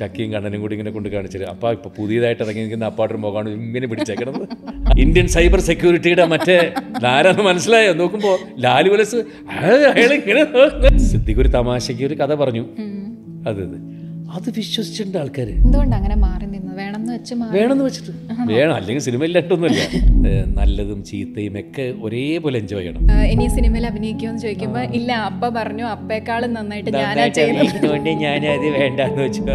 ചക്കിയും കണ്ണനും കൂടി ഇങ്ങനെ കൊണ്ട് കാണിച്ചത് അപ്പോൾ ഇപ്പോൾ പുതിയതായിട്ട് ഇറങ്ങിയിരിക്കുന്ന അപ്പാട്ടും പോകാണ് ഇങ്ങനെ പിടിച്ചേക്കണത് ഇന്ത്യൻ സൈബർ സെക്യൂരിറ്റിയുടെ മറ്റേ ധാരാളം മനസ്സിലായോ നോക്കുമ്പോൾ ലാലു വലസ് സിദ്ധിക്ക് ഒരു തമാശയ്ക്ക് ഒരു കഥ പറഞ്ഞു അതെ അത് വിശ്വസിച്ചിട്ടുണ്ട് ആൾക്കാർ എന്തുകൊണ്ട് അങ്ങനെ മാറി വേണമെന്ന് വെച്ചിട്ട് വേണം അല്ലെങ്കിൽ സിനിമ ഇല്ലട്ടൊന്നുമില്ല നല്ലതും ചീത്തയും ഒക്കെ ഒരേപോലെ എൻജോയ് ചെയ്യണം ഇനി സിനിമയിൽ അഭിനയിക്കുമെന്ന് ചോദിക്കുമ്പോൾ ഇല്ല അപ്പ പറഞ്ഞു അപ്പേക്കാളും നന്നായിട്ട് ഞാനാ ചെയ്യുന്നത് ഞാനത് വേണ്ടെന്ന് വെച്ചു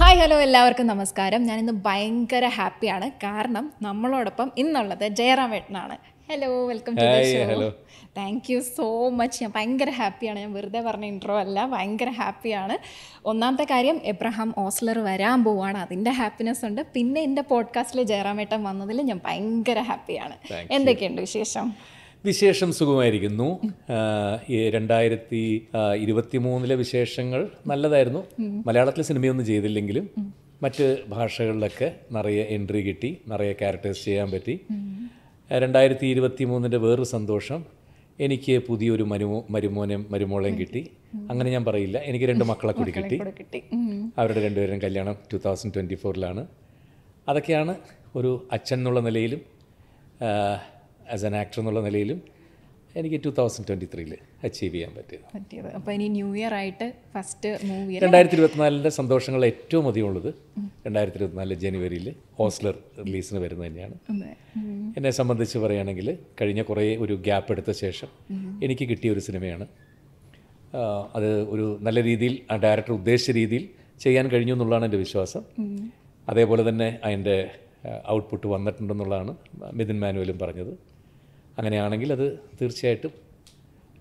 ഹായ് ഹലോ എല്ലാവർക്കും നമസ്കാരം ഞാനിന്ന് ഭയങ്കര ഹാപ്പിയാണ് കാരണം നമ്മളോടൊപ്പം ഇന്നുള്ളത് ജയറാം വേട്ടനാണ് hello welcome to hello thank you so much ഞാൻ ഭയങ്കര ഹാപ്പിയാണ് ഞാൻ വെറുതെ പറഞ്ഞ ഇൻട്രോ അല്ല ഭയങ്കര ഹാപ്പിയാണ് ഒന്നാമത്തെ കാര്യം എബ്രഹാം ഓസ്ലർ വരാൻ പോവാണ് അതിൻ്റെ ഹാപ്പിനെസ് ഉണ്ട് പിന്നെ എൻ്റെ പോഡ്കാസ്റ്റിൽ ജയറാമേട്ടൻ വന്നതിൽ ഞാൻ ഭയങ്കര ഹാപ്പിയാണ് എന്തൊക്കെയുണ്ട് വിശേഷം വിശേഷം സുഖമായിരിക്കുന്നു രണ്ടായിരത്തി ഇരുപത്തി മൂന്നിലെ വിശേഷങ്ങൾ നല്ലതായിരുന്നു മലയാളത്തിൽ സിനിമയൊന്നും ചെയ്തില്ലെങ്കിലും മറ്റ് ഭാഷകളിലൊക്കെ നിറയെ എൻട്രി കിട്ടി നിറയെ ക്യാരക്ടേഴ്സ് ചെയ്യാൻ പറ്റി രണ്ടായിരത്തി ഇരുപത്തി മൂന്നിൻ്റെ വേറൊരു സന്തോഷം എനിക്ക് പുതിയൊരു മരുമോ മരുമോനെ മരുമോളെയും കിട്ടി അങ്ങനെ ഞാൻ പറയില്ല എനിക്ക് രണ്ട് മക്കളെ കൂടി കിട്ടി അവരുടെ രണ്ടുപേരും കല്യാണം ടു തൗസൻഡ് ട്വൻറ്റി ഫോറിലാണ് അതൊക്കെയാണ് ഒരു അച്ഛൻ എന്നുള്ള നിലയിലും ആസ് ആൻ ആക്ടർ എന്നുള്ള നിലയിലും എനിക്ക് ടു തൗസൻഡ് ട്വൻറ്റി ത്രീയിൽ അച്ചീവ് ചെയ്യാൻ പറ്റിയത് പറ്റിയത് അപ്പോൾ ഇനി ന്യൂ ഇയർ ആയിട്ട് ഫസ്റ്റ് മൂവി രണ്ടായിരത്തി ഇരുപത്തിനാലിൻ്റെ സന്തോഷങ്ങൾ ഏറ്റവും അധികം ഉള്ളത് രണ്ടായിരത്തി ഇരുപത്തിനാല് ജനുവരിയിൽ ഹോസ്ലർ റിലീസിന് വരുന്നത് തന്നെയാണ് എന്നെ സംബന്ധിച്ച് പറയുകയാണെങ്കിൽ കഴിഞ്ഞ കുറേ ഒരു ഗ്യാപ്പ് എടുത്ത ശേഷം എനിക്ക് കിട്ടിയ ഒരു സിനിമയാണ് അത് ഒരു നല്ല രീതിയിൽ ആ ഡയറക്ടർ ഉദ്ദേശിച്ച രീതിയിൽ ചെയ്യാൻ കഴിഞ്ഞു എന്നുള്ളതാണ് എൻ്റെ വിശ്വാസം അതേപോലെ തന്നെ അതിൻ്റെ ഔട്ട്പുട്ട് വന്നിട്ടുണ്ടെന്നുള്ളതാണ് മിഥുൻ മാനുവലും പറഞ്ഞത് അങ്ങനെയാണെങ്കിൽ അത് തീർച്ചയായിട്ടും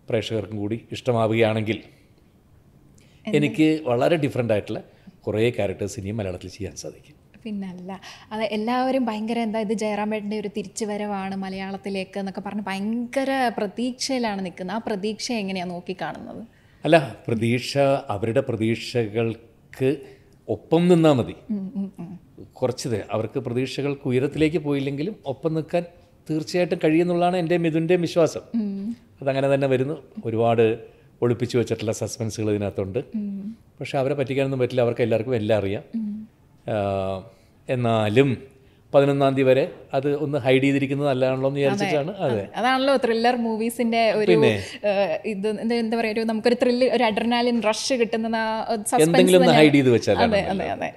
പ്രേക്ഷകർക്കും കൂടി ഇഷ്ടമാവുകയാണെങ്കിൽ എനിക്ക് വളരെ ഡിഫറെൻ്റ് ആയിട്ടുള്ള കുറേ ക്യാരക്ടേഴ്സ് ഇനിയും മലയാളത്തിൽ ചെയ്യാൻ സാധിക്കും പിന്നല്ല അത് എല്ലാവരും ഭയങ്കര എന്താ ഇത് ജയറാമേട്ടൻ്റെ ഒരു തിരിച്ചുവരവാണ് മലയാളത്തിലേക്ക് എന്നൊക്കെ പറഞ്ഞ് ഭയങ്കര പ്രതീക്ഷയിലാണ് നിൽക്കുന്നത് ആ പ്രതീക്ഷ എങ്ങനെയാണ് നോക്കിക്കാണുന്നത് അല്ല പ്രതീക്ഷ അവരുടെ പ്രതീക്ഷകൾക്ക് ഒപ്പം നിന്നാൽ മതി കുറച്ച് അവർക്ക് പ്രതീക്ഷകൾക്ക് ഉയരത്തിലേക്ക് പോയില്ലെങ്കിലും ഒപ്പം നിൽക്കാൻ തീർച്ചയായിട്ടും കഴിയുന്നുള്ളതാണ് എൻ്റെ മിഥുൻ്റെയും വിശ്വാസം അതങ്ങനെ തന്നെ വരുന്നു ഒരുപാട് ഒളിപ്പിച്ചു വെച്ചിട്ടുള്ള സസ്പെൻസുകൾ ഇതിനകത്തുണ്ട് പക്ഷേ അവരെ പറ്റിക്കാനൊന്നും പറ്റില്ല അവർക്ക് എല്ലാവർക്കും എല്ലാം അറിയാം എന്നാലും പതിനൊന്നാം തീയതി വരെ അത് ഒന്ന് ഹൈഡ് ചെയ്തിരിക്കുന്നത് നല്ലതാണല്ലോ എന്ന് വിചാരിച്ചിട്ടാണ് അതെ അതാണല്ലോ ത്രില്ലർ മൂവീസിന്റെ ഒരു ഇത് എന്താ പറയുക ഒരു നമുക്കൊരു ത്രില്ല് ഒരു അഡ്രനാലിൻ റഷ് കിട്ടുന്ന എന്തെങ്കിലും ഹൈഡ് ചെയ്ത് വെച്ചാൽ അതെ അതെ അതെ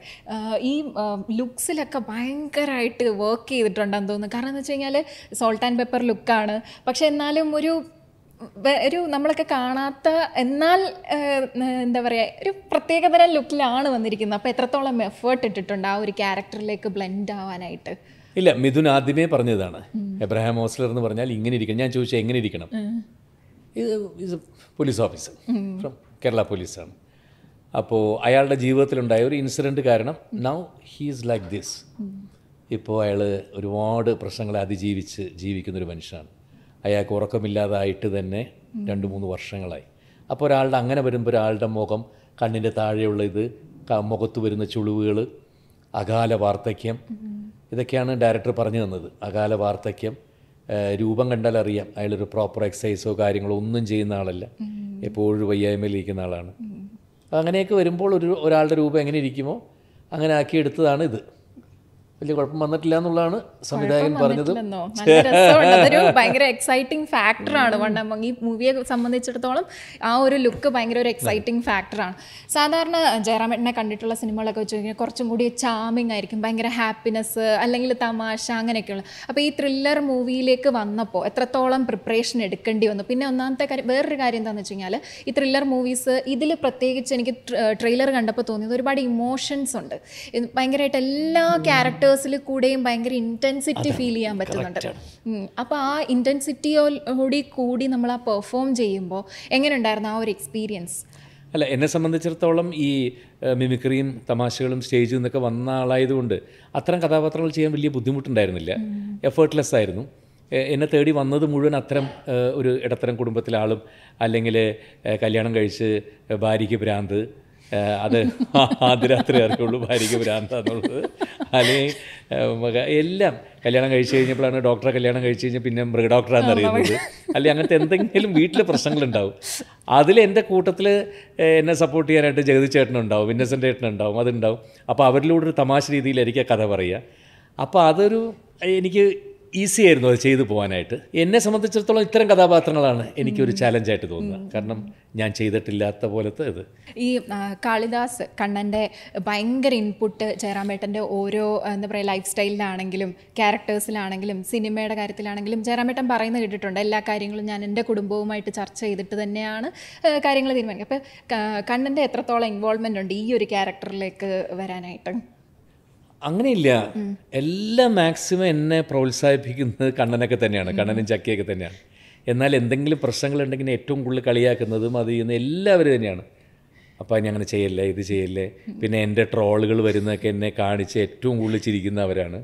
ഈ ലുക്സിലൊക്കെ ഭയങ്കരമായിട്ട് വർക്ക് ചെയ്തിട്ടുണ്ടെന്ന് തോന്നുന്നു കാരണം എന്ന് വെച്ച് കഴിഞ്ഞാൽ സോൾട്ട് ആൻഡ് പെപ്പർ ലുക്കാണ് പക്ഷെ എന്നാലും ഒരു ഒരു നമ്മളൊക്കെ കാണാത്ത എന്നാൽ എന്താ പറയുക ഒരു പ്രത്യേകതരം ലുക്കിലാണ് വന്നിരിക്കുന്നത് അപ്പോൾ എത്രത്തോളം എഫേർട്ട് ഇട്ടിട്ടുണ്ട് ആ ഒരു ക്യാരക്ടറിലേക്ക് ബ്ലെൻഡ് ആവാനായിട്ട് ഇല്ല മിഥുൻ ആദ്യമേ പറഞ്ഞതാണ് എബ്രഹാം ഹോസ്ലർ എന്ന് പറഞ്ഞാൽ ഇങ്ങനെ ഇരിക്കണം ഞാൻ ചോദിച്ചാൽ എങ്ങനെ ഇരിക്കണം ഇത് പോലീസ് ഓഫീസർ ഫ്രം കേരള പോലീസാണ് അപ്പോൾ അയാളുടെ ജീവിതത്തിലുണ്ടായ ഒരു ഇൻസിഡൻറ്റ് കാരണം നൗ ഹീസ് ലൈക്ക് ദിസ് ഇപ്പോൾ അയാൾ ഒരുപാട് പ്രശ്നങ്ങളെ അതിജീവിച്ച് ജീവിക്കുന്നൊരു മനുഷ്യനാണ് അയാൾക്ക് ഉറക്കമില്ലാതായിട്ട് തന്നെ രണ്ട് മൂന്ന് വർഷങ്ങളായി അപ്പോൾ ഒരാളുടെ അങ്ങനെ വരുമ്പോൾ ഒരാളുടെ മുഖം കണ്ണിൻ്റെ താഴെയുള്ള ഇത് മുഖത്ത് വരുന്ന ചുളിവുകൾ അകാല വാർദ്ധക്യം ഇതൊക്കെയാണ് ഡയറക്ടർ പറഞ്ഞു തന്നത് അകാല വാർദ്ധക്യം രൂപം കണ്ടാൽ അറിയാം അയാളൊരു പ്രോപ്പർ എക്സസൈസോ കാര്യങ്ങളോ ഒന്നും ചെയ്യുന്ന ആളല്ല എപ്പോഴും വയ്യായ്മയിലിരിക്കുന്ന ആളാണ് അങ്ങനെയൊക്കെ വരുമ്പോൾ ഒരു ഒരാളുടെ രൂപം എങ്ങനെ ഇരിക്കുമോ അങ്ങനെ ആക്കി എടുത്തതാണ് ഇത് വലിയ കുഴപ്പം വന്നിട്ടില്ല എന്നുള്ളതാണ് സംവിധായകൻ പറഞ്ഞത് ഭയങ്കര എക്സൈറ്റിംഗ് ഫാക്ടർ വൺ അമംഗ് ഈ മൂവിയെ സംബന്ധിച്ചിടത്തോളം ആ ഒരു ലുക്ക് ഭയങ്കര ഒരു എക്സൈറ്റിംഗ് ഫാക്ടറാണ് സാധാരണ ജയറാമേട്ടനെ കണ്ടിട്ടുള്ള സിനിമകളൊക്കെ വെച്ച് കഴിഞ്ഞാൽ കുറച്ചും കൂടി ചാമിങ് ആയിരിക്കും ഭയങ്കര ഹാപ്പിനെസ് അല്ലെങ്കിൽ തമാശ അങ്ങനെയൊക്കെയുള്ള അപ്പോൾ ഈ ത്രില്ലർ മൂവിയിലേക്ക് വന്നപ്പോൾ എത്രത്തോളം പ്രിപ്പറേഷൻ എടുക്കേണ്ടി വന്നു പിന്നെ ഒന്നാമത്തെ കാര്യം വേറൊരു കാര്യം എന്താണെന്ന് വെച്ച് കഴിഞ്ഞാൽ ഈ ത്രില്ലർ മൂവീസ് ഇതിൽ പ്രത്യേകിച്ച് എനിക്ക് ട്രെയിലർ കണ്ടപ്പോൾ തോന്നിയത് ഒരുപാട് ഇമോഷൻസ് ഉണ്ട് ഭയങ്കരമായിട്ട് എല്ലാ ക്യാരക്ടേഴ്സ് കളേഴ്സിൽ കൂടെയും ഭയങ്കര ഇൻറ്റൻസിറ്റി ഫീൽ ചെയ്യാൻ പറ്റുന്നുണ്ട് അപ്പോൾ ആ ഇൻറ്റൻസിറ്റിയോടി കൂടി നമ്മൾ ആ പെർഫോം ചെയ്യുമ്പോൾ എങ്ങനെ ഉണ്ടായിരുന്നു ആ ഒരു എക്സ്പീരിയൻസ് അല്ല എന്നെ സംബന്ധിച്ചിടത്തോളം ഈ മിമിക്രിയും തമാശകളും സ്റ്റേജിൽ എന്നൊക്കെ വന്ന ആളായതുകൊണ്ട് അത്തരം കഥാപാത്രങ്ങൾ ചെയ്യാൻ വലിയ ബുദ്ധിമുട്ടുണ്ടായിരുന്നില്ല എഫേർട്ട്ലെസ് ആയിരുന്നു എന്നെ തേടി വന്നത് മുഴുവൻ അത്തരം ഒരു ഇടത്തരം കുടുംബത്തിലെ ആളും അല്ലെങ്കിൽ കല്യാണം കഴിച്ച് ഭാര്യയ്ക്ക് ഭ്രാന്ത് അത് ആദ്യ രാത്രി ഭാര്യയ്ക്ക് ഭ്രാന്ത എന്നുള്ളത് അല്ലെങ്കിൽ എല്ലാം കല്യാണം കഴിച്ചു കഴിഞ്ഞപ്പോഴാണ് ഡോക്ടറെ കല്യാണം കഴിച്ചു കഴിഞ്ഞാൽ പിന്നെ മൃഗഡോക്ടറാണെന്ന് അറിയുന്നത് അല്ലെങ്കിൽ അങ്ങനത്തെ എന്തെങ്കിലും വീട്ടിൽ പ്രശ്നങ്ങളുണ്ടാവും അതിൽ എൻ്റെ കൂട്ടത്തിൽ എന്നെ സപ്പോർട്ട് ചെയ്യാനായിട്ട് ജഗതി ചേട്ടനുണ്ടാവും വിന്നസെൻ്റ് ചേട്ടനുണ്ടാവും അതുണ്ടാവും അപ്പോൾ അവരിലൂടെ ഒരു തമാശ രീതിയിലായിരിക്കും കഥ പറയുക അപ്പോൾ അതൊരു എനിക്ക് ഈസി ആയിരുന്നു അത് ചെയ്തു പോകാനായിട്ട് എന്നെ സംബന്ധിച്ചിടത്തോളം ഇത്തരം കഥാപാത്രങ്ങളാണ് എനിക്കൊരു ചാലഞ്ചായിട്ട് തോന്നുന്നത് കാരണം ഞാൻ ചെയ്തിട്ടില്ലാത്ത പോലത്തെ ഇത് ഈ കാളിദാസ് കണ്ണൻ്റെ ഭയങ്കര ഇൻപുട്ട് ജയറാമേട്ടൻ്റെ ഓരോ എന്താ പറയുക ലൈഫ് സ്റ്റൈലിലാണെങ്കിലും ക്യാരക്ടേഴ്സിലാണെങ്കിലും സിനിമയുടെ കാര്യത്തിലാണെങ്കിലും ജയറാമേട്ടൻ പറയുന്നത് കേട്ടിട്ടുണ്ട് എല്ലാ കാര്യങ്ങളും ഞാൻ എൻ്റെ കുടുംബവുമായിട്ട് ചർച്ച ചെയ്തിട്ട് തന്നെയാണ് കാര്യങ്ങൾ തീരുമാനിക്കുക അപ്പോൾ കണ്ണൻ്റെ എത്രത്തോളം ഇൻവോൾവ്മെൻ്റ് ഉണ്ട് ഈ ഒരു ക്യാരക്ടറിലേക്ക് വരാനായിട്ട് അങ്ങനെയില്ല എല്ലാ മാക്സിമം എന്നെ പ്രോത്സാഹിപ്പിക്കുന്നത് കണ്ണനൊക്കെ തന്നെയാണ് കണ്ണനും ചക്കയൊക്കെ തന്നെയാണ് എന്നാൽ എന്തെങ്കിലും പ്രശ്നങ്ങളുണ്ടെങ്കിൽ ഏറ്റവും കൂടുതൽ കളിയാക്കുന്നതും അത് ചെയ്യുന്ന എല്ലാവരും തന്നെയാണ് അപ്പം ഞാൻ അങ്ങനെ ചെയ്യല്ലേ ഇത് ചെയ്യല്ലേ പിന്നെ എൻ്റെ ട്രോളുകൾ വരുന്നതൊക്കെ എന്നെ കാണിച്ച് ഏറ്റവും കൂടുതൽ ചിരിക്കുന്നവരാണ്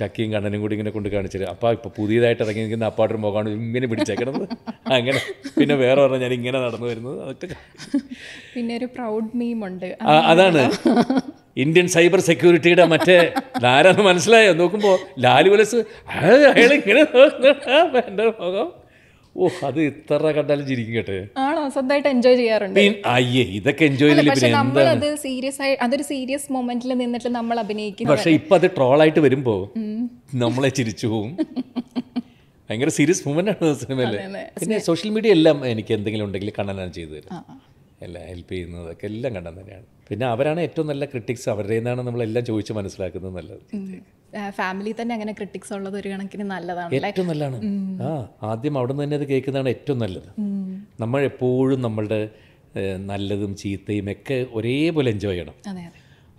ചക്കിയും കണ്ണനും കൂടി ഇങ്ങനെ കൊണ്ട് കാണിച്ചത് അപ്പം ഇപ്പം പുതിയതായിട്ട് ഇറങ്ങി നിൽക്കുന്ന അപ്പാട്ടൊരു മുഖമാണ് ഇങ്ങനെ പിടിച്ചേക്കണത് അങ്ങനെ പിന്നെ വേറെ പറഞ്ഞാൽ ഞാൻ ഇങ്ങനെ നടന്നു വരുന്നത് അതൊക്കെ പിന്നെ ഒരു പ്രൗഡ് മീമുണ്ട് അതാണ് ഇന്ത്യൻ സൈബർ സെക്യൂരിറ്റിയുടെ മറ്റേ ലാരാന്ന് മനസ്സിലായോ നോക്കുമ്പോൾ ലാലു വലസ് അയാൾ ഇങ്ങനെ എൻ്റെ മുഖം ഓ അത് ഇത്ര കണ്ടാലും ചിരിക്കും കേട്ടെ ആണോ സ്വന്തമായിട്ട് എൻജോയ് ചെയ്യാറുണ്ട് അയ്യേ ഇതൊക്കെ എൻജോയ് അത് സീരിയസ് ആയി അതൊരു സീരിയസ് മൊമെന്റിൽ നിന്നിട്ട് നമ്മൾ അഭിനയിക്കും പക്ഷെ ഇപ്പൊ അത് ട്രോൾ ആയിട്ട് വരുമ്പോ നമ്മളെ ചിരിച്ചു പോവും ഭയങ്കര സീരിയസ് മൂമെന്റ് ആണ് സിനിമയിലെ പിന്നെ സോഷ്യൽ മീഡിയ എല്ലാം എനിക്ക് എന്തെങ്കിലും ഉണ്ടെങ്കിൽ കണ്ണനാണ് ചെയ്തു തരും എല്ലാം ഹെൽപ്പ് ഒക്കെ എല്ലാം കണ്ടം തന്നെയാണ് പിന്നെ അവരാണ് ഏറ്റവും നല്ല ക്രിട്ടിക്സ് അവരുടെ നിന്നാണ് നമ്മളെല്ലാം ചോദിച്ച് മനസ്സിലാക്കുന്നത് നല്ലത് ഫാമിലി തന്നെ അങ്ങനെ ക്രിട്ടിക്സ് ഉള്ളത് ഒരു കണക്കിന് നല്ലതാണ് ഏറ്റവും നല്ലതാണ് ആ ആദ്യം അവിടെ നിന്ന് തന്നെ അത് കേൾക്കുന്നതാണ് ഏറ്റവും നല്ലത് നമ്മൾ എപ്പോഴും നമ്മളുടെ നല്ലതും ചീത്തയും ഒക്കെ ഒരേപോലെ എൻജോയ് ചെയ്യണം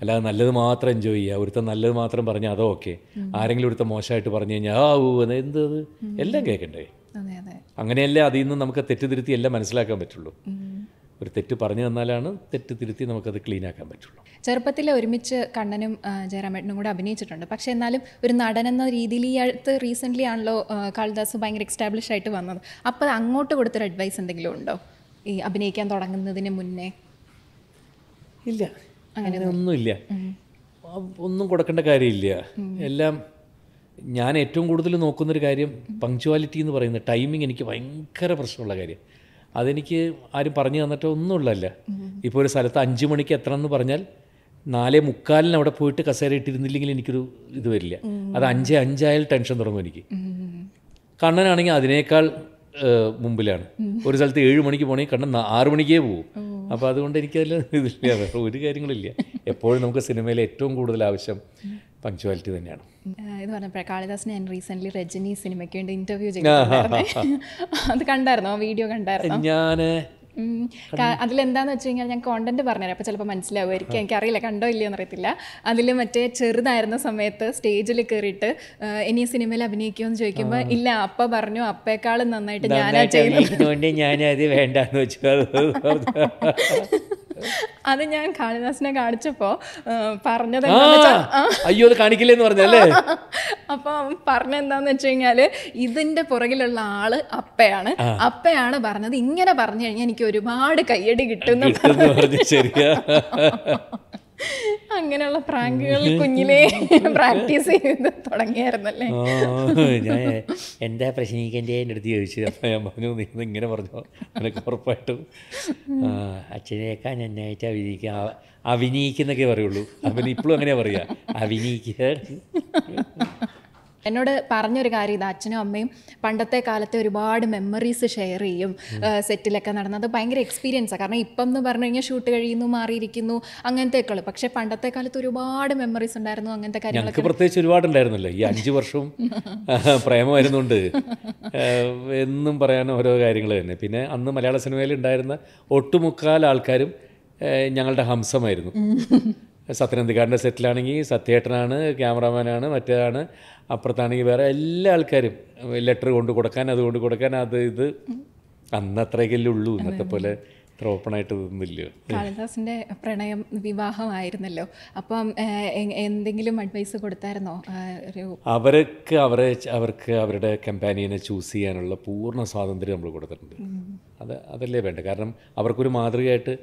അല്ലാതെ നല്ലത് മാത്രം എൻജോയ് ചെയ്യുക ഒരുത്ത നല്ലത് മാത്രം പറഞ്ഞാൽ അതോ ഓക്കെ ആരെങ്കിലും ഒരുത്ത മോശമായിട്ട് പറഞ്ഞു കഴിഞ്ഞാൽ ആ ഊ എന്ത് എല്ലാം കേൾക്കണ്ടേ അങ്ങനെയല്ലേ അതിൽ നിന്ന് നമുക്ക് തെറ്റിദ്ധരുത്തി എല്ലാം മനസ്സിലാക്കാൻ പറ്റുള്ളൂ ഒരു തെറ്റ് പറഞ്ഞു തന്നാലാണ് തെറ്റ് തിരുത്തി നമുക്കത് ക്ലീനാക്കാൻ പറ്റുള്ളൂ ചെറുപ്പത്തിൽ ഒരുമിച്ച് കണ്ണനും ജയരാമേട്ടനും കൂടെ അഭിനയിച്ചിട്ടുണ്ട് പക്ഷേ എന്നാലും ഒരു നടൻ എന്ന രീതിയിൽ ഈ അടുത്ത് റീസെൻ്റ്ലി ആണല്ലോ കാളിദാസ് ഭയങ്കര എക്സ്റ്റാബ്ലിഷ് ആയിട്ട് വന്നത് അപ്പോൾ അങ്ങോട്ട് കൊടുത്തൊരു അഡ്വൈസ് എന്തെങ്കിലും ഉണ്ടോ ഈ അഭിനയിക്കാൻ തുടങ്ങുന്നതിന് മുന്നേ ഇല്ല അങ്ങനെ ഒന്നുമില്ല ഒന്നും കൊടുക്കേണ്ട കാര്യമില്ല എല്ലാം ഞാൻ ഏറ്റവും കൂടുതൽ നോക്കുന്നൊരു കാര്യം പങ്ക്ച്വാലിറ്റി എന്ന് പറയുന്ന ടൈമിങ് എനിക്ക് ഭയങ്കര പ്രശ്നമുള്ള കാര്യം അതെനിക്ക് ആരും പറഞ്ഞു തന്നിട്ട് ഒന്നുമുള്ളതല്ല ഇപ്പോൾ ഒരു സ്ഥലത്ത് അഞ്ച് മണിക്ക് എത്ര എന്ന് പറഞ്ഞാൽ നാലേ മുക്കാലിന് അവിടെ പോയിട്ട് കസേര ഇട്ടിരുന്നില്ലെങ്കിൽ എനിക്കൊരു ഇത് വരില്ല അത് അഞ്ച് അഞ്ചായാലും ടെൻഷൻ തുടങ്ങും എനിക്ക് കണ്ണനാണെങ്കിൽ അതിനേക്കാൾ മുമ്പിലാണ് ഒരു സ്ഥലത്ത് ഏഴ് മണിക്ക് പോകണമെങ്കിൽ കണ്ണൻ ആറു മണിക്കേ പോകും അപ്പോൾ അതുകൊണ്ട് എനിക്കതിൽ ഇതില്ല വേറെ ഒരു കാര്യങ്ങളില്ല എപ്പോഴും നമുക്ക് സിനിമയിൽ ഏറ്റവും കൂടുതൽ ആവശ്യം പങ്ക്ച്വാലിറ്റി തന്നെയാണ് ഇത് പറഞ്ഞപ്പോൾ കാളിദാസിനെ ഞാൻ റീസെൻ്റ്ലി രജനി സിനിമയ്ക്ക് വേണ്ടി ഇൻ്റർവ്യൂ ചെയ്തിട്ടുണ്ടായിരുന്നു അത് കണ്ടായിരുന്നു ആ വീഡിയോ കണ്ടായിരുന്നു ഞാൻ അതിലെന്താന്ന് വെച്ച് കഴിഞ്ഞാൽ ഞാൻ കോണ്ടന്റ് പറഞ്ഞു അപ്പൊ ചിലപ്പോൾ മനസ്സിലാവുമായിരിക്കും എനിക്ക് അറിയില്ല കണ്ടോ ഇല്ലയോ എന്നറിയത്തില്ല അതിൽ മറ്റേ ചെറുതായിരുന്ന സമയത്ത് സ്റ്റേജിൽ കയറിയിട്ട് ഇനി സിനിമയിൽ അഭിനയിക്കുമോ എന്ന് ചോദിക്കുമ്പോൾ ഇല്ല അപ്പ പറഞ്ഞു അപ്പേക്കാളും നന്നായിട്ട് ഞാനാ ചെയ്യുന്നത് ഞാൻ വേണ്ടെന്ന് വെച്ചു അത് ഞാൻ കാളിദാസിനെ കാണിച്ചപ്പോൾ പറഞ്ഞത് അയ്യോ അത് കാണിക്കില്ലെന്ന് പറഞ്ഞല്ലേ അപ്പം പറഞ്ഞെന്താന്ന് വെച്ച് കഴിഞ്ഞാൽ ഇതിന്റെ പുറകിലുള്ള ആള് അപ്പയാണ് അപ്പയാണ് പറഞ്ഞത് ഇങ്ങനെ പറഞ്ഞു കഴിഞ്ഞാൽ എനിക്ക് ഒരുപാട് കയ്യടി കിട്ടുന്നു ശരിയാ അങ്ങനെയുള്ള പ്രാങ്കുകൾ കുഞ്ഞിലേ പ്രാക്ടീസ് ചെയ്ത് തുടങ്ങിയായിരുന്നല്ലേ ഞാൻ എന്താ പ്രശ്നിക്കൻ്റെ എൻ്റെ അടുത്ത് ചോദിച്ചു അപ്പം ഞാൻ പറഞ്ഞു നീ ഇങ്ങനെ പറഞ്ഞു എനിക്ക് ഉറപ്പായിട്ടും അച്ഛനേക്കാൾ നന്നായിട്ട് അഭിനയിക്കുക അഭിനയിക്കുന്നൊക്കെ പറയുള്ളൂ അപ്പം ഇപ്പോഴും അങ്ങനെ പറയുക അഭിനയിക്കുക എന്നോട് പറഞ്ഞൊരു കാര്യം ഇത് അച്ഛനും അമ്മയും പണ്ടത്തെ കാലത്തെ ഒരുപാട് മെമ്മറീസ് ഷെയർ ചെയ്യും സെറ്റിലൊക്കെ നടന്നത് ഭയങ്കര എക്സ്പീരിയൻസാണ് കാരണം ഇപ്പം എന്ന് പറഞ്ഞു കഴിഞ്ഞാൽ ഷൂട്ട് കഴിയുന്നു മാറിയിരിക്കുന്നു അങ്ങനത്തെ ഒക്കെ പക്ഷേ പണ്ടത്തെ കാലത്ത് ഒരുപാട് മെമ്മറീസ് ഉണ്ടായിരുന്നു അങ്ങനത്തെ കാര്യങ്ങളൊക്കെ പ്രത്യേകിച്ച് ഒരുപാട് ഉണ്ടായിരുന്നല്ലോ ഈ അഞ്ച് വർഷം പ്രേമമായിരുന്നുണ്ട് എന്നും പറയാൻ ഓരോ കാര്യങ്ങൾ തന്നെ പിന്നെ അന്ന് മലയാള സിനിമയിൽ ഉണ്ടായിരുന്ന ഒട്ടുമുക്കാൽ ആൾക്കാരും ഞങ്ങളുടെ ഹംസമായിരുന്നു സത്യനന്ദിക്കാടിൻ്റെ സെറ്റിലാണെങ്കിൽ സത്യേട്ടനാണ് ക്യാമറാമാനാണ് മറ്റേതാണ് അപ്പുറത്താണെങ്കിൽ വേറെ എല്ലാ ആൾക്കാരും ലെറ്റർ കൊണ്ട് കൊടുക്കാൻ അത് കൊണ്ട് കൊടുക്കാൻ അത് ഇത് അന്ന് ഉള്ളൂ ഇന്നത്തെ പോലെ ഇത്ര ഓപ്പണായിട്ട് ഇതൊന്നുമില്ല കാളിദാസിൻ്റെ പ്രണയം വിവാഹമായിരുന്നല്ലോ അപ്പം എന്തെങ്കിലും അഡ്വൈസ് കൊടുത്തായിരുന്നോ ഒരു അവർക്ക് അവരെ അവർക്ക് അവരുടെ കമ്പാനിയനെ ചൂസ് ചെയ്യാനുള്ള പൂർണ്ണ സ്വാതന്ത്ര്യം നമ്മൾ കൊടുത്തിട്ടുണ്ട് അത് അതല്ലേ വേണ്ട കാരണം അവർക്കൊരു മാതൃകയായിട്ട്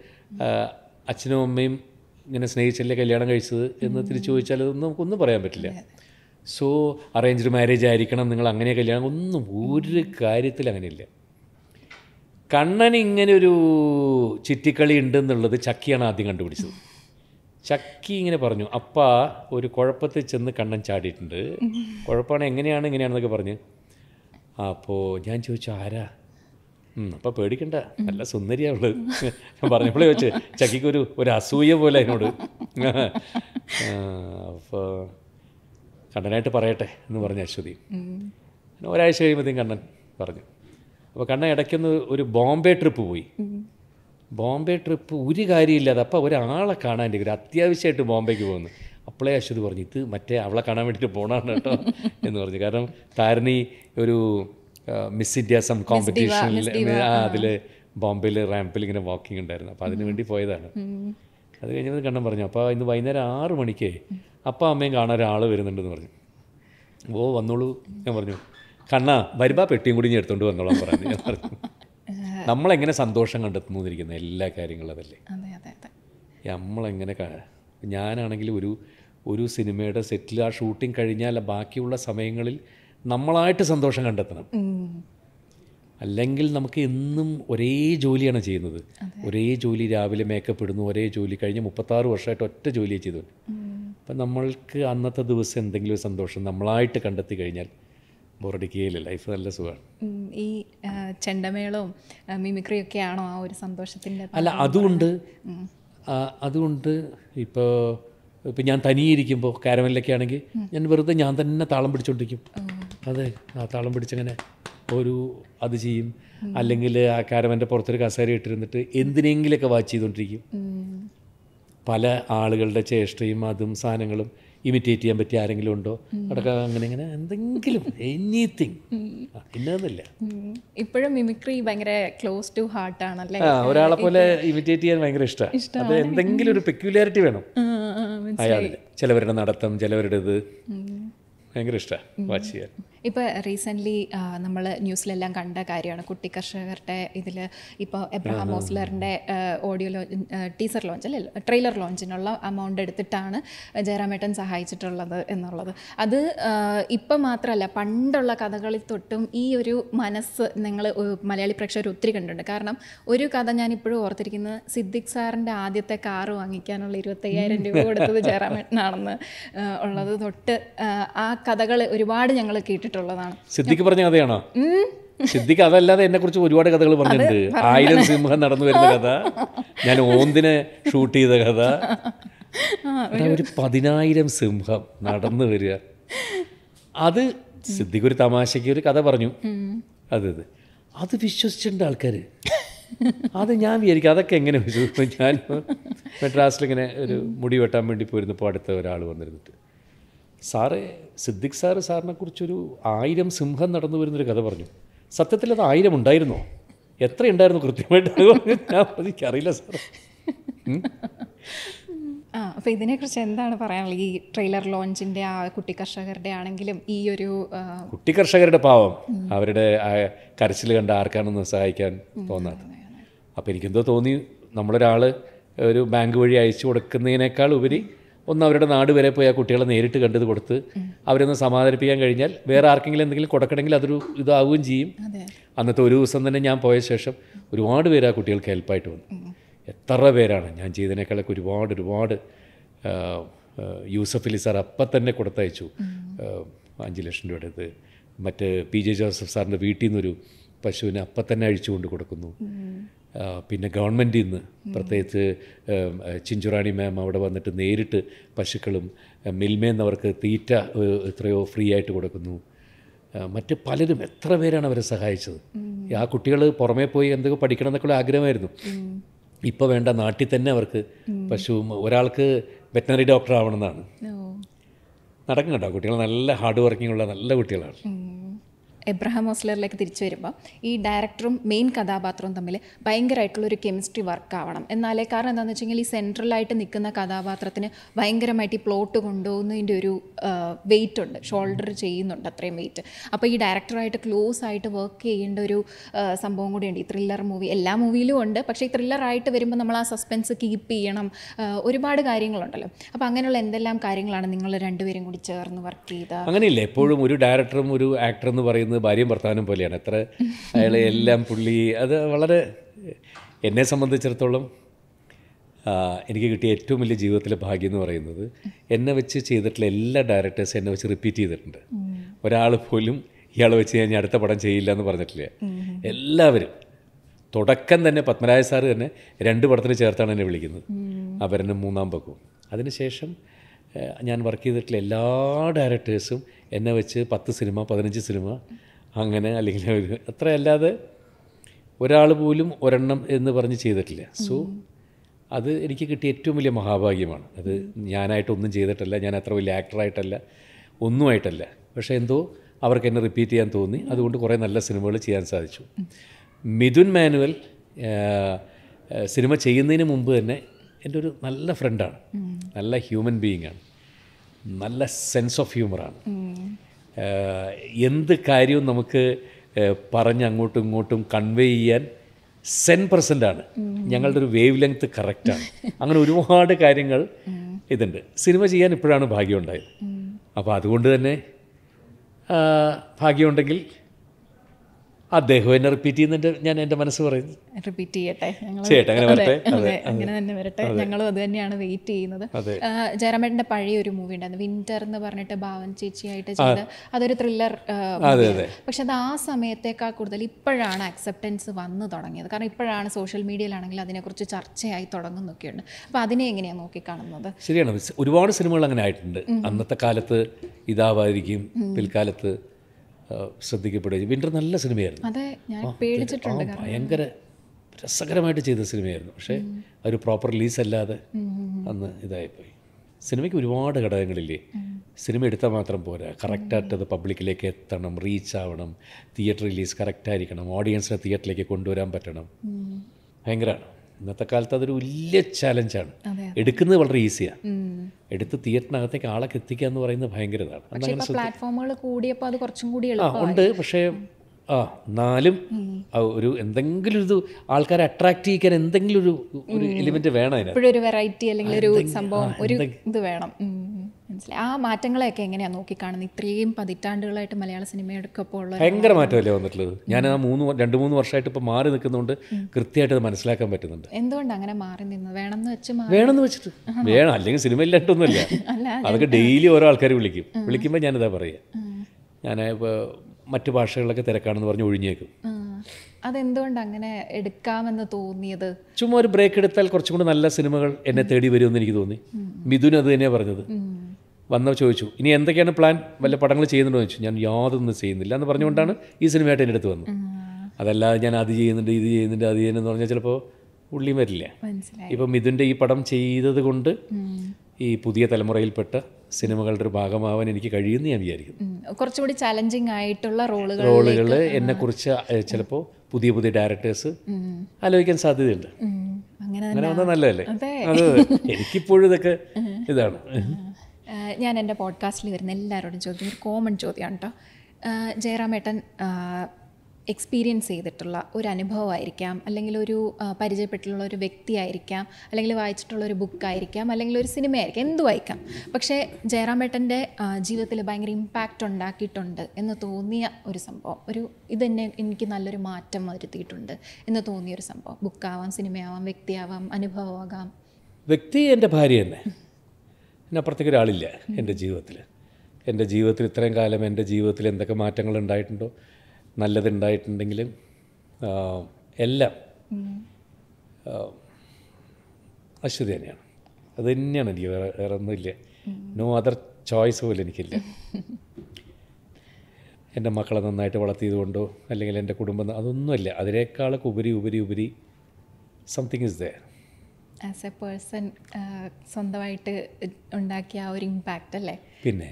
അച്ഛനും അമ്മയും ഇങ്ങനെ സ്നേഹിച്ചല്ലേ കല്യാണം കഴിച്ചത് എന്ന് തിരിച്ചു ചോദിച്ചാൽ അതൊന്നും നമുക്കൊന്നും പറയാൻ പറ്റില്ല സോ അറേഞ്ച്ഡ് മാരേജ് ആയിരിക്കണം നിങ്ങൾ അങ്ങനെ കല്യാണം ഒന്നും ഒരു കാര്യത്തിൽ അങ്ങനെയില്ല കണ്ണൻ ഇങ്ങനെ ഒരു ചിറ്റിക്കളി ഉണ്ടെന്നുള്ളത് ചക്കിയാണ് ആദ്യം കണ്ടുപിടിച്ചത് ചക്കി ഇങ്ങനെ പറഞ്ഞു അപ്പ ഒരു കുഴപ്പത്തിൽ ചെന്ന് കണ്ണൻ ചാടിയിട്ടുണ്ട് കുഴപ്പമാണ് എങ്ങനെയാണ് ഇങ്ങനെയാണെന്നൊക്കെ പറഞ്ഞ് അപ്പോൾ ഞാൻ ചോദിച്ചു ആരാ അപ്പോൾ പേടിക്കണ്ട നല്ല സുന്ദരിയാവുള്ളൂ ഞാൻ പറഞ്ഞപ്പോഴേ വെച്ച് ചക്കിക്ക് ഒരു ഒരു അസൂയ പോലെ അതിനോട് അപ്പോൾ കണ്ണനായിട്ട് പറയട്ടെ എന്ന് പറഞ്ഞ അശ്വതി ഒരാഴ്ച കഴിയുമ്പോൾ കണ്ണൻ പറഞ്ഞു അപ്പോൾ കണ്ണൻ ഇടയ്ക്കൊന്ന് ഒരു ബോംബെ ട്രിപ്പ് പോയി ബോംബെ ട്രിപ്പ് ഒരു കാര്യമില്ലാതെ അപ്പോൾ ഒരാളെ കാണാൻ ഒരു അത്യാവശ്യമായിട്ട് ബോംബെക്ക് പോകുന്നു അപ്പോളേ അശ്വതി പറഞ്ഞു ഇത് മറ്റേ അവളെ കാണാൻ വേണ്ടിയിട്ട് പോകണമെന്ന് കേട്ടോ എന്ന് പറഞ്ഞു കാരണം താരണി ഒരു മിസ് ഇന്ത്യ സം കോമ്പറ്റീഷനിൽ അതിൽ ബോംബെയിൽ റാമ്പിൽ ഇങ്ങനെ വാക്കിംഗ് ഉണ്ടായിരുന്നു അപ്പോൾ അതിനു വേണ്ടി പോയതാണ് അത് കഴിഞ്ഞപ്പോൾ കണ്ണം പറഞ്ഞു അപ്പോൾ ഇന്ന് വൈകുന്നേരം ആറ് മണിക്ക് അപ്പം അമ്മയും കാണാൻ ഒരാൾ വരുന്നുണ്ടെന്ന് പറഞ്ഞു ഓ വന്നോളൂ ഞാൻ പറഞ്ഞു കണ്ണാ വരുമ്പോൾ പെട്ടിയും കൂടി ഞാൻ എടുത്തുകൊണ്ട് വന്നോളാം പറഞ്ഞു ഞാൻ പറഞ്ഞു നമ്മളെങ്ങനെ സന്തോഷം കണ്ടെത്തുന്നു എല്ലാ കാര്യങ്ങളും അതല്ലേ നമ്മളെങ്ങനെ ഞാനാണെങ്കിൽ ഒരു ഒരു സിനിമയുടെ സെറ്റിൽ ആ ഷൂട്ടിംഗ് കഴിഞ്ഞാൽ ബാക്കിയുള്ള സമയങ്ങളിൽ നമ്മളായിട്ട് സന്തോഷം കണ്ടെത്തണം അല്ലെങ്കിൽ നമുക്ക് എന്നും ഒരേ ജോലിയാണ് ചെയ്യുന്നത് ഒരേ ജോലി രാവിലെ മേക്കപ്പ് ഇടുന്നു ഒരേ ജോലി കഴിഞ്ഞ് മുപ്പത്താറ് വർഷമായിട്ട് ഒറ്റ ജോലിയെ ചെയ്തു അപ്പം നമ്മൾക്ക് അന്നത്തെ ദിവസം എന്തെങ്കിലും സന്തോഷം നമ്മളായിട്ട് കണ്ടെത്തി കഴിഞ്ഞാൽ ലൈഫ് നല്ല സുഖമാണ് ഈ ചെണ്ടമേളവും മിമിക്രിയും ആണോ ആ ഒരു സന്തോഷത്തിൻ്റെ അല്ല അതുകൊണ്ട് അതുകൊണ്ട് ഇപ്പോൾ ഇപ്പം ഞാൻ തനിയിരിക്കുമ്പോൾ കാരമലിലൊക്കെ ആണെങ്കിൽ ഞാൻ വെറുതെ ഞാൻ തന്നെ താളം പിടിച്ചോണ്ടിരിക്കും അതെ ആ താളം പിടിച്ചങ്ങനെ ഒരു അത് ചെയ്യും അല്ലെങ്കിൽ ആ കാരവൻ്റെ പുറത്തൊരു കസേര ഇട്ടിരുന്നിട്ട് എന്തിനെങ്കിലുമൊക്കെ വാച്ച് ചെയ്തുകൊണ്ടിരിക്കും പല ആളുകളുടെ ചേഷ്ടയും അതും സാധനങ്ങളും ഇമിറ്റേറ്റ് ചെയ്യാൻ പറ്റിയ ആരെങ്കിലും ഉണ്ടോ അടക്ക അങ്ങനെ ഇങ്ങനെ എന്തെങ്കിലും എനിത്തിങ് ഇന്നതെന്നില്ല ഇപ്പോഴും മിമിക്രി ഭയങ്കര ക്ലോസ് ടു ഹാർട്ട് ആണല്ലേ ഒരാളെ പോലെ ഇമിറ്റേറ്റ് ചെയ്യാൻ ഭയങ്കര ഇഷ്ടമാണ് അത് എന്തെങ്കിലും ഒരു പെക്യുലാരിറ്റി വേണം അയാളിൽ ചിലവരുടെ നടത്തം ചിലവരുടെ ഭയങ്കര ഇഷ്ടമാണ് വാച്ച് ചെയ്യാൻ ഇപ്പോൾ റീസെൻ്റ്ലി നമ്മൾ ന്യൂസിലെല്ലാം കണ്ട കാര്യമാണ് കുട്ടി കർഷകരുടെ ഇതിൽ ഇപ്പോൾ എബ്രഹാം മോസ്ലറിൻ്റെ ഓഡിയോ ലോ ടീസർ ലോഞ്ച് അല്ലേ ട്രെയിലർ ലോഞ്ചിനുള്ള എമൗണ്ട് എടുത്തിട്ടാണ് ജയറാമേട്ടൻ സഹായിച്ചിട്ടുള്ളത് എന്നുള്ളത് അത് ഇപ്പം മാത്രമല്ല പണ്ടുള്ള കഥകളിൽ തൊട്ടും ഈ ഒരു മനസ്സ് നിങ്ങൾ മലയാളി പ്രേക്ഷകർ ഒത്തിരി കണ്ടിട്ടുണ്ട് കാരണം ഒരു കഥ ഞാൻ ഓർത്തിരിക്കുന്നത് സിദ്ദിഖ് സാറിൻ്റെ ആദ്യത്തെ കാറ് വാങ്ങിക്കാനുള്ള ഇരുപത്തയ്യായിരം രൂപ കൊടുത്തത് ജയറാമേട്ടനാണെന്ന് ഉള്ളത് തൊട്ട് ആ കഥകൾ ഒരുപാട് ഞങ്ങൾ കേട്ടിട്ടുണ്ട് ചെയ്തിട്ടുള്ളതാണ് സിദ്ധിക്ക് പറഞ്ഞ കഥയാണോ സിദ്ധിക്ക് അതല്ലാതെ എന്നെ കുറിച്ച് ഒരുപാട് കഥകൾ പറഞ്ഞിട്ടുണ്ട് ആയിരം സിംഹം നടന്നു വരുന്ന കഥ ഞാൻ ഓന്തിനെ ഷൂട്ട് ചെയ്ത കഥ ഒരു പതിനായിരം സിംഹം നടന്നു വരിക അത് സിദ്ധിക്ക് ഒരു തമാശയ്ക്ക് ഒരു കഥ പറഞ്ഞു അതെ അതെ അത് വിശ്വസിച്ചിട്ടുണ്ട് ആൾക്കാർ അത് ഞാൻ വിചാരിക്കും അതൊക്കെ എങ്ങനെ വിശ്വസിക്കും ഞാൻ മെഡ്രാസിൽ ഇങ്ങനെ ഒരു മുടി വെട്ടാൻ വേണ്ടി പോയിരുന്നപ്പോൾ അടുത്ത ഒരാൾ വന്നിരുന്നിട്ട് സാറ് സിദ്ദിഖ് സാറ് കുറിച്ചൊരു ആയിരം സിംഹം നടന്നു വരുന്നൊരു കഥ പറഞ്ഞു സത്യത്തിൽ അത് ആയിരം ഉണ്ടായിരുന്നോ എത്ര ഉണ്ടായിരുന്നു കൃത്യമായിട്ട് ഞാൻ എനിക്കറിയില്ല സാർ ആ അപ്പോൾ ഇതിനെക്കുറിച്ച് എന്താണ് പറയാനുള്ളത് ഈ ട്രെയിലർ ലോഞ്ചിൻ്റെ ആ കുട്ടി കർഷകരുടെ ആണെങ്കിലും ഈ ഒരു കുട്ടി കർഷകരുടെ പാവം അവരുടെ കരച്ചിൽ കണ്ട ആർക്കാണെന്ന് സഹായിക്കാൻ തോന്നാത്ത അപ്പോൾ എനിക്കെന്തോ തോന്നി നമ്മളൊരാൾ ഒരു ബാങ്ക് വഴി അയച്ചു കൊടുക്കുന്നതിനേക്കാൾ ഉപരി ഒന്ന് അവരുടെ നാട് വരെ പോയി ആ കുട്ടികളെ നേരിട്ട് കണ്ടത് കൊടുത്ത് അവരൊന്ന് സമാധാനിപ്പിക്കാൻ കഴിഞ്ഞാൽ വേറെ ആർക്കെങ്കിലും എന്തെങ്കിലും കൊടുക്കണമെങ്കിൽ അതൊരു ഇതാവുകയും ചെയ്യും അന്നത്തെ ഒരു ദിവസം തന്നെ ഞാൻ പോയ ശേഷം ഒരുപാട് പേര് ആ കുട്ടികൾക്ക് ഹെൽപ്പായിട്ട് വന്നു എത്ര പേരാണ് ഞാൻ ചെയ്തതിനേക്കാളൊക്കെ ഒരുപാട് ഒരുപാട് യൂസഫ് അലി സാർ അപ്പം തന്നെ കൊടുത്തയച്ചു അഞ്ച് ലക്ഷം രൂപയുടെ ഇത് മറ്റേ പി ജെ ജോസഫ് സാറിൻ്റെ വീട്ടിൽ നിന്നൊരു പശുവിനെ അപ്പം തന്നെ അഴിച്ചുകൊണ്ട് കൊടുക്കുന്നു പിന്നെ ഗവൺമെൻറ്റിൽ നിന്ന് പ്രത്യേകിച്ച് ചിഞ്ചുറാണി മാം അവിടെ വന്നിട്ട് നേരിട്ട് പശുക്കളും മിൽമേന്ന് അവർക്ക് തീറ്റ എത്രയോ ഫ്രീ ആയിട്ട് കൊടുക്കുന്നു മറ്റ് പലരും എത്ര പേരാണ് അവരെ സഹായിച്ചത് ആ കുട്ടികൾ പുറമേ പോയി എന്തൊക്കെ പഠിക്കണം എന്നൊക്കെയുള്ള ആഗ്രഹമായിരുന്നു ഇപ്പോൾ വേണ്ട നാട്ടിൽ തന്നെ അവർക്ക് പശു ഒരാൾക്ക് വെറ്റനറി ഡോക്ടർ ആവണമെന്നാണ് നടക്കും കുട്ടികൾ നല്ല ഹാർഡ് വർക്കിംഗ് ഉള്ള നല്ല കുട്ടികളാണ് എബ്രഹാം ഹോസ്ലറിലേക്ക് തിരിച്ചു വരുമ്പോൾ ഈ ഡയറക്ടറും മെയിൻ കഥാപാത്രവും തമ്മിൽ ഭയങ്കരമായിട്ടുള്ളൊരു കെമിസ്ട്രി വർക്ക് ആവണം എന്നാലേ കാരണം എന്താണെന്ന് വെച്ചാൽ ഈ സെൻട്രലായിട്ട് നിൽക്കുന്ന കഥാപാത്രത്തിന് ഭയങ്കരമായിട്ട് ഈ പ്ലോട്ട് കൊണ്ടുപോകുന്നതിൻ്റെ ഒരു വെയിറ്റ് ഉണ്ട് ഷോൾഡർ ചെയ്യുന്നുണ്ട് അത്രയും വെയിറ്റ് അപ്പോൾ ഈ ഡയറക്ടറായിട്ട് ക്ലോസ് ആയിട്ട് വർക്ക് ചെയ്യേണ്ട ഒരു സംഭവം കൂടിയുണ്ട് ഈ ത്രില്ലർ മൂവി എല്ലാ മൂവിയിലും ഉണ്ട് പക്ഷേ ഈ ത്രില്ലറായിട്ട് വരുമ്പോൾ നമ്മൾ ആ സസ്പെൻസ് കീപ്പ് ചെയ്യണം ഒരുപാട് കാര്യങ്ങളുണ്ടല്ലോ അപ്പോൾ അങ്ങനെയുള്ള എന്തെല്ലാം കാര്യങ്ങളാണ് നിങ്ങൾ രണ്ടുപേരും കൂടി ചേർന്ന് വർക്ക് ചെയ്ത അങ്ങനെയല്ലേ എപ്പോഴും ഒരു ഡയറക്ടറും ഒരു ആക്ടർ എന്ന് പറയുന്നത് ഇരിക്കുന്നത് ഭാര്യയും ഭർത്താവിനും പോലെയാണ് എത്ര അയാളെ എല്ലാം പുള്ളി അത് വളരെ എന്നെ സംബന്ധിച്ചിടത്തോളം എനിക്ക് കിട്ടിയ ഏറ്റവും വലിയ ജീവിതത്തിലെ ഭാഗ്യം എന്ന് പറയുന്നത് എന്നെ വെച്ച് ചെയ്തിട്ടുള്ള എല്ലാ ഡയറക്ടേഴ്സും എന്നെ വെച്ച് റിപ്പീറ്റ് ചെയ്തിട്ടുണ്ട് ഒരാൾ പോലും ഇയാളെ വെച്ച് ഞാൻ അടുത്ത പടം ചെയ്യില്ല എന്ന് പറഞ്ഞിട്ടില്ല എല്ലാവരും തുടക്കം തന്നെ പത്മരാജ സാർ തന്നെ രണ്ട് പടത്തിന് ചേർത്താണ് എന്നെ വിളിക്കുന്നത് അവരെന്നെ മൂന്നാം പക്കവും അതിനുശേഷം ഞാൻ വർക്ക് ചെയ്തിട്ടുള്ള എല്ലാ ഡയറക്ടേഴ്സും എന്നെ വെച്ച് പത്ത് സിനിമ പതിനഞ്ച് സിനിമ അങ്ങനെ അല്ലെങ്കിൽ ഒരു അത്ര ഒരാൾ പോലും ഒരെണ്ണം എന്ന് പറഞ്ഞ് ചെയ്തിട്ടില്ല സോ അത് എനിക്ക് കിട്ടിയ ഏറ്റവും വലിയ മഹാഭാഗ്യമാണ് അത് ഞാനായിട്ടൊന്നും ചെയ്തിട്ടല്ല ഞാൻ അത്ര വലിയ ആക്ടറായിട്ടല്ല ഒന്നുമായിട്ടല്ല പക്ഷേ എന്തോ അവർക്ക് എന്നെ റിപ്പീറ്റ് ചെയ്യാൻ തോന്നി അതുകൊണ്ട് കുറേ നല്ല സിനിമകൾ ചെയ്യാൻ സാധിച്ചു മിഥുൻ മാനുവൽ സിനിമ ചെയ്യുന്നതിന് മുമ്പ് തന്നെ എൻ്റെ ഒരു നല്ല ഫ്രണ്ടാണ് നല്ല ഹ്യൂമൻ ബീയിങ് ആണ് നല്ല സെൻസ് ഓഫ് ഹ്യൂമറാണ് എന്ത് കാര്യവും നമുക്ക് പറഞ്ഞ് അങ്ങോട്ടും ഇങ്ങോട്ടും കൺവേ ചെയ്യാൻ സെൻ പെർസെൻ്റ് ആണ് ഞങ്ങളുടെ ഒരു വേവ് ലെങ്ത് കറക്റ്റാണ് അങ്ങനെ ഒരുപാട് കാര്യങ്ങൾ ഇതുണ്ട് സിനിമ ചെയ്യാൻ ഇപ്പോഴാണ് ഭാഗ്യം ഉണ്ടായത് അപ്പോൾ അതുകൊണ്ട് തന്നെ ഭാഗ്യമുണ്ടെങ്കിൽ അദ്ദേഹം എന്നെ റിപ്പീറ്റ് ചെയ്യുന്നുണ്ട് ഞാൻ എൻ്റെ മനസ്സ് പറയുന്നു റിപ്പീറ്റ് ചെയ്യട്ടെ ചെയ്യട്ടെ അങ്ങനെ വരട്ടെ അങ്ങനെ തന്നെ വരട്ടെ ഞങ്ങളും അത് തന്നെയാണ് വെയിറ്റ് ചെയ്യുന്നത് ജയരാമേട്ടൻ്റെ പഴയ ഒരു മൂവി ഉണ്ടായിരുന്നു വിന്റർ എന്ന് പറഞ്ഞിട്ട് ഭാവൻ ചേച്ചിയായിട്ട് ചെയ്ത് അതൊരു ത്രില്ലർ പക്ഷെ അത് ആ സമയത്തേക്കാൾ കൂടുതൽ ഇപ്പോഴാണ് അക്സെപ്റ്റൻസ് വന്നു തുടങ്ങിയത് കാരണം ഇപ്പോഴാണ് സോഷ്യൽ മീഡിയയിലാണെങ്കിൽ അതിനെക്കുറിച്ച് ചർച്ചയായി തുടങ്ങുന്നൊക്കെയുണ്ട് അപ്പോൾ അതിനെ എങ്ങനെയാണ് നോക്കിക്കാണുന്നത് ശരിയാണ് ഒരുപാട് സിനിമകൾ അങ്ങനെ ആയിട്ടുണ്ട് അന്നത്തെ കാലത്ത് ഇതാവായിരിക്കും പിൽക്കാലത്ത് ശ്രദ്ധിക്കപ്പെടുകയും വിൻ്റർ നല്ല സിനിമയായിരുന്നു ഭയങ്കര രസകരമായിട്ട് ചെയ്ത സിനിമയായിരുന്നു പക്ഷേ ഒരു പ്രോപ്പർ റിലീസ് അല്ലാതെ അന്ന് ഇതായിപ്പോയി സിനിമയ്ക്ക് ഒരുപാട് ഘടകങ്ങളില്ലേ സിനിമ എടുത്താൽ മാത്രം പോരാ കറക്റ്റായിട്ട് അത് പബ്ലിക്കിലേക്ക് എത്തണം റീച്ച് ആവണം തിയേറ്റർ റിലീസ് കറക്റ്റായിരിക്കണം ഓഡിയൻസിനെ തിയേറ്ററിലേക്ക് കൊണ്ടുവരാൻ പറ്റണം ഭയങ്കരമാണ് ഇന്നത്തെ കാലത്ത് അതൊരു വലിയ ചലഞ്ചാണ് എടുക്കുന്നത് വളരെ ഈസിയാണ് എടുത്ത് തിയേറ്ററിനകത്തേക്ക് ആളൊക്കെ എത്തിക്കുക എന്ന് പറയുന്നത് ഭയങ്കരതാണ് പ്ലാറ്റ്ഫോമുകൾ കൂടിയപ്പോൾ അത് കുറച്ചും കൂടി ഉണ്ട് പക്ഷേ ആ എന്നാലും ഒരു എന്തെങ്കിലും ഒരു ആൾക്കാരെ അട്രാക്ട് ചെയ്യിക്കാൻ എന്തെങ്കിലും ഒരു ഒരു എലിമെന്റ് വേണം അതിന് ഒരു വെറൈറ്റി അല്ലെങ്കിൽ ഒരു സംഭവം ഒരു ഇത് വേണം മനസ്സിലായി ആ മാറ്റങ്ങളെയൊക്കെ എങ്ങനെയാണ് നോക്കിക്കാണുന്നത് ഇത്രയും പതിറ്റാണ്ടുകളായിട്ട് മലയാള സിനിമ ഉള്ള ഭയങ്കര മാറ്റമല്ലേ വന്നിട്ടുള്ളത് ഞാൻ ആ മൂന്ന് രണ്ട് മൂന്ന് വർഷമായിട്ട് ഇപ്പോൾ മാറി നിൽക്കുന്നതുകൊണ്ട് കൃത്യമായിട്ട് അത് മനസ്സിലാക്കാൻ പറ്റുന്നുണ്ട് എന്തുകൊണ്ട് അങ്ങനെ മാറി നിന്നത് വേണമെന്ന് വെച്ച് വേണമെന്ന് വെച്ചിട്ട് വേണം അല്ലെങ്കിൽ സിനിമ ഇല്ലാണ്ടൊന്നുമില്ല അതൊക്കെ ഡെയിലി ഓരോ ആൾക്കാർ വിളിക്കും വിളിക്കുമ്പോൾ ഞാനിതാ പറയുക ഞാൻ ഇപ്പോൾ മറ്റു ഭാഷകളിലൊക്കെ തിരക്കാണെന്ന് പറഞ്ഞ് ഒഴിഞ്ഞേക്കും അതെന്തുകൊണ്ട് അങ്ങനെ എടുക്കാമെന്ന് തോന്നിയത് ചുമ്മാ ഒരു ബ്രേക്ക് എടുത്താൽ കുറച്ചും കൂടി നല്ല സിനിമകൾ എന്നെ തേടി വരുമെന്ന് എനിക്ക് തോന്നി മിഥുൻ അത് തന്നെയാണ് പറഞ്ഞത് വന്ന ചോദിച്ചു ഇനി എന്തൊക്കെയാണ് പ്ലാൻ വല്ല പടങ്ങൾ ചെയ്യുന്നുണ്ടോ ചോദിച്ചു ഞാൻ യാതൊന്നും ചെയ്യുന്നില്ല എന്ന് പറഞ്ഞുകൊണ്ടാണ് ഈ സിനിമയായിട്ട് എൻ്റെ അടുത്ത് വന്നത് അതല്ലാതെ ഞാൻ അത് ചെയ്യുന്നുണ്ട് ഇത് ചെയ്യുന്നുണ്ട് അത് ചെയ്യുന്നുണ്ട് പറഞ്ഞാൽ ചിലപ്പോൾ ഉള്ളിയും വരില്ല ഇപ്പം മിഥുൻ്റെ ഈ പടം ചെയ്തത് കൊണ്ട് ഈ പുതിയ തലമുറയിൽപ്പെട്ട സിനിമകളുടെ ഒരു ഭാഗമാവാൻ എനിക്ക് കഴിയുമെന്ന് ഞാൻ വിചാരിക്കുന്നു കുറച്ചുകൂടി ചലഞ്ചിങ് ആയിട്ടുള്ള റോളുകൾ റോളുകൾ എന്നെക്കുറിച്ച് ചിലപ്പോൾ പുതിയ പുതിയ ഡയറക്ടേഴ്സ് ആലോചിക്കാൻ സാധ്യതയുണ്ട് അങ്ങനെ വന്നാൽ നല്ലതല്ലേ അതെ എനിക്കിപ്പോഴും ഇതൊക്കെ ഇതാണ് ഞാൻ എൻ്റെ പോഡ്കാസ്റ്റിൽ വരുന്ന എല്ലാവരോടും ചോദ്യം ഒരു കോമൺ ചോദ്യമാണ് കേട്ടോ ജയറാമേട്ടൻ എക്സ്പീരിയൻസ് ചെയ്തിട്ടുള്ള ഒരു അനുഭവമായിരിക്കാം അല്ലെങ്കിൽ ഒരു പരിചയപ്പെട്ടിട്ടുള്ള ഒരു വ്യക്തിയായിരിക്കാം അല്ലെങ്കിൽ വായിച്ചിട്ടുള്ള ഒരു ബുക്കായിരിക്കാം അല്ലെങ്കിൽ ഒരു സിനിമയായിരിക്കാം എന്ത് വായിക്കാം പക്ഷേ ജയറാമേട്ടൻ്റെ ജീവിതത്തിൽ ഭയങ്കര ഇമ്പാക്റ്റ് ഉണ്ടാക്കിയിട്ടുണ്ട് എന്ന് തോന്നിയ ഒരു സംഭവം ഒരു ഇതെന്നെ എനിക്ക് നല്ലൊരു മാറ്റം വരുത്തിയിട്ടുണ്ട് എന്ന് തോന്നിയ ഒരു സംഭവം ബുക്കാവാം സിനിമയാവാം വ്യക്തിയാവാം അനുഭവമാകാം വ്യക്തി എൻ്റെ ഭാര്യ തന്നെ ഇതിനപ്പുറത്തേക്ക് ഒരാളില്ല എൻ്റെ ജീവിതത്തിൽ എൻ്റെ ജീവിതത്തിൽ ഇത്രയും കാലം എൻ്റെ ജീവിതത്തിൽ എന്തൊക്കെ മാറ്റങ്ങൾ ഉണ്ടായിട്ടുണ്ടോ നല്ലതുണ്ടായിട്ടുണ്ടെങ്കിലും എല്ലാം അശ്വതി തന്നെയാണ് അത് തന്നെയാണ് എനിക്ക് വേറെ വേറെ ഒന്നുമില്ല നോ അതർ ചോയ്സ് പോലും എനിക്കില്ല എൻ്റെ മക്കളെ നന്നായിട്ട് കൊണ്ടോ അല്ലെങ്കിൽ എൻ്റെ കുടുംബം അതൊന്നുമല്ല അതിനേക്കാളൊക്കെ ഉപരി ഉപരി ഉപരി something is there as a person സ്വന്തമായിട്ട് ഉണ്ടാക്കിയ ആ ഒരു ഇമ്പാക്റ്റ് അല്ലേ പിന്നെ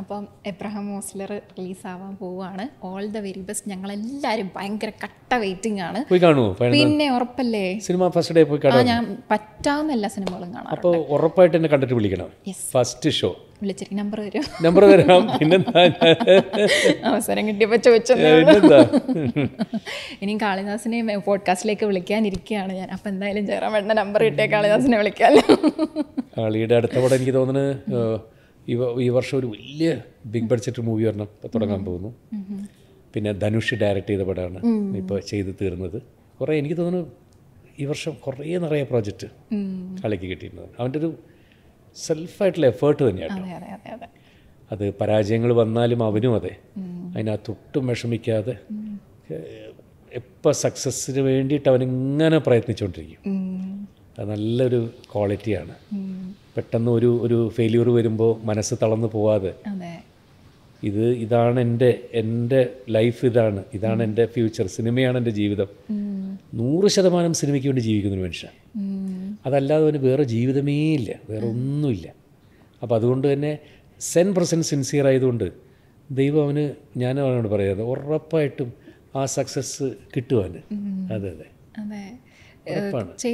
അപ്പം എബ്രഹാം മോസ്ലർ റിലീസ് ആവാൻ പോവുകയാണ് ഓൾ ദ വെരി ബെസ്റ്റ് ഞങ്ങളെല്ലാവരും ഭയങ്കര കട്ട വെയിറ്റിംഗ് ആണ് പോയി കാണുമോ പിന്നെ ഉറപ്പല്ലേ സിനിമ ഫസ്റ്റ് ഡേ പോയി കാണാം ഞാൻ പറ്റാവുന്ന എല്ലാ സിനിമകളും കാണാം അപ്പോൾ ഉറപ്പായിട്ട് എന്നെ കണ്ടിട്ട് വിളിക്കണം ഫസ്റ്റ് ഷോ വിളിച്ചിട്ട് നമ്പർ നമ്പർ വരാം അവസരം ഇനി കാളിദാസിനെ പോഡ്കാസ്റ്റിലേക്ക് വിളിക്കാനിരിക്കുകയാണ് ഞാൻ അപ്പൊ എന്തായാലും ജയറാം വേണ്ട നമ്പർ കിട്ടിയ കാളിദാസിനെ വിളിക്കാമല്ലോ കാളിയുടെ അടുത്ത പടം എനിക്ക് തോന്നുന്നു ഈ ഈ വർഷം ഒരു വലിയ ബിഗ് ബഡ്ജറ്റ് മൂവി ഒരെണ്ണം തുടങ്ങാൻ പോകുന്നു പിന്നെ ധനുഷ് ഡയറക്റ്റ് ചെയ്ത പടമാണ് ഇപ്പോൾ ചെയ്ത് തീർന്നത് കുറേ എനിക്ക് തോന്നുന്നു ഈ വർഷം കുറേ നിറയെ പ്രോജക്റ്റ് കളിക്ക് കിട്ടിയിരുന്നത് അവൻ്റെ ഒരു സെൽഫായിട്ടുള്ള എഫേർട്ട് തന്നെയാണ് അത് പരാജയങ്ങൾ വന്നാലും അവനും അതെ അതിനകത്തൊട്ടും വിഷമിക്കാതെ എപ്പോൾ സക്സസ്സിന് വേണ്ടിയിട്ട് അവനിങ്ങനെ പ്രയത്നിച്ചുകൊണ്ടിരിക്കും അത് നല്ലൊരു ക്വാളിറ്റിയാണ് പെട്ടെന്ന് ഒരു ഒരു ഫെയിലിയർ വരുമ്പോൾ മനസ്സ് തളർന്നു പോവാതെ ഇത് ഇതാണ് എൻ്റെ എൻ്റെ ലൈഫ് ഇതാണ് ഇതാണ് എൻ്റെ ഫ്യൂച്ചർ സിനിമയാണ് എൻ്റെ ജീവിതം നൂറ് ശതമാനം സിനിമയ്ക്ക് വേണ്ടി ജീവിക്കുന്ന ഒരു മനുഷ്യൻ അതല്ലാതെ അവന് വേറെ ജീവിതമേ ഇല്ല വേറെ ഒന്നുമില്ല അപ്പോൾ അതുകൊണ്ട് തന്നെ സെൻ പെർസെൻറ്റ് സിൻസിയർ ആയതുകൊണ്ട് ദൈവം അവന് ഞാൻ അവനോട് പറയാതെ ഉറപ്പായിട്ടും ആ സക്സസ് കിട്ടുവാൻ അതെ അതെ അതെ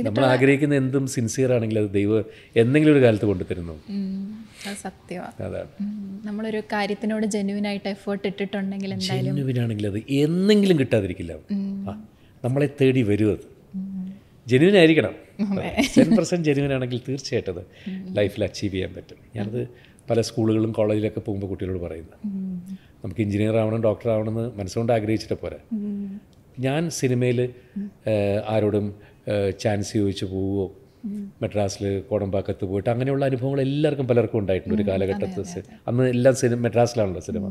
നമ്മൾ ആഗ്രഹിക്കുന്ന എന്തും സിൻസിയർ ആണെങ്കിൽ അത് ദൈവം എന്തെങ്കിലും ഒരു കാലത്ത് കൊണ്ടുതരുന്നു സത്യമാണ് അതാണ് നമ്മളൊരു കാര്യത്തിനോട് ജെന്യൂൻ എഫേർട്ട് ഇട്ടിട്ടുണ്ടെങ്കിൽ ജെന്യൂൻ ആണെങ്കിൽ അത് എന്തെങ്കിലും കിട്ടാതിരിക്കില്ല നമ്മളെ തേടി വരും അത് ജെന്യൂൻ ആയിരിക്കണം ടെൻ പെർസെൻറ്റ് ജെന്യൂൻ ആണെങ്കിൽ തീർച്ചയായിട്ടും അത് ലൈഫിൽ അച്ചീവ് ചെയ്യാൻ പറ്റും ഞാനത് പല സ്കൂളുകളും കോളേജിലൊക്കെ പോകുമ്പോൾ കുട്ടികളോട് പറയുന്നത് നമുക്ക് എഞ്ചിനീയർ ആവണം ഡോക്ടർ ആവണം എന്ന് മനസ്സുകൊണ്ട് ആഗ്രഹിച്ചിട്ട് പോരാ ഞാൻ സിനിമയിൽ ആരോടും ചാൻസ് ചോദിച്ചു പോവുകയോ മെഡ്രാസിൽ കോടമ്പാക്കത്ത് പോയിട്ട് അങ്ങനെയുള്ള അനുഭവങ്ങൾ എല്ലാവർക്കും പലർക്കും ഉണ്ടായിട്ടുണ്ട് ഒരു കാലഘട്ടത്തിൽ അന്ന് എല്ലാം സിനിമ മെഡ്രാസിലാണല്ലോ സിനിമ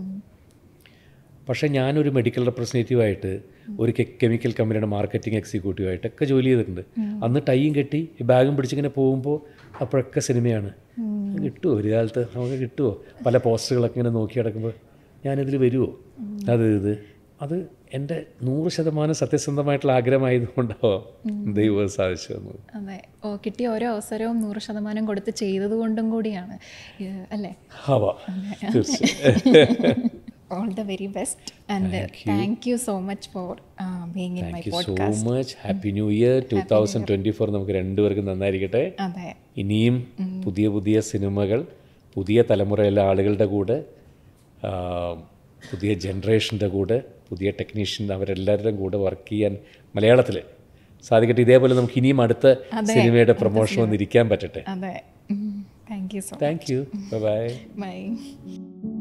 പക്ഷേ ഞാനൊരു മെഡിക്കൽ റെപ്രസെൻറ്റേറ്റീവായിട്ട് ഒരു കെമിക്കൽ കമ്പനിയുടെ മാർക്കറ്റിംഗ് എക്സിക്യൂട്ടീവായിട്ടൊക്കെ ജോലി ചെയ്തിട്ടുണ്ട് അന്ന് ടൈയും കെട്ടി ബാഗും പിടിച്ചിങ്ങനെ പോകുമ്പോൾ അപ്പോഴൊക്കെ സിനിമയാണ് കിട്ടുമോ ഒരു കാലത്ത് നമുക്ക് കിട്ടുമോ പല പോസ്റ്ററുകളൊക്കെ ഇങ്ങനെ നോക്കി കിടക്കുമ്പോൾ ഞാനിതിൽ വരുമോ അത് ഇത് അത് എൻ്റെ നൂറ് ശതമാനം സത്യസന്ധമായിട്ടുള്ള ആഗ്രഹമായതുകൊണ്ടാവാം ദൈവം സാധിച്ചു തന്നത് അതെ ഓ കിട്ടിയ ഓരോ അവസരവും നൂറ് ശതമാനം കൊടുത്ത് ചെയ്തത് കൊണ്ടും കൂടിയാണ് അല്ലേ all the very best and thank you so much for being in my podcast so much happy new year 2024 നമുക്ക് രണ്ടുപേർക്കും നന്നായിരിക്കട്ടെ അതെ ഇനിയും പുതിയ പുതിയ സിനിമകൾ പുതിയ തലമുറയിലെ ആളുകളുടെ കൂടെ പുതിയ ജനറേഷൻ്റെ കൂടെ പുതിയ ടെക്നീഷ്യൻ അവരെല്ലാവരുടെയും കൂടെ വർക്ക് ചെയ്യാൻ മലയാളത്തിൽ സാധിക്കട്ടെ ഇതേപോലെ നമുക്ക് ഇനിയും അടുത്ത സിനിമയുടെ പ്രൊമോഷൻ വന്നിരിക്കാൻ പറ്റട്ടെ so thank you bye by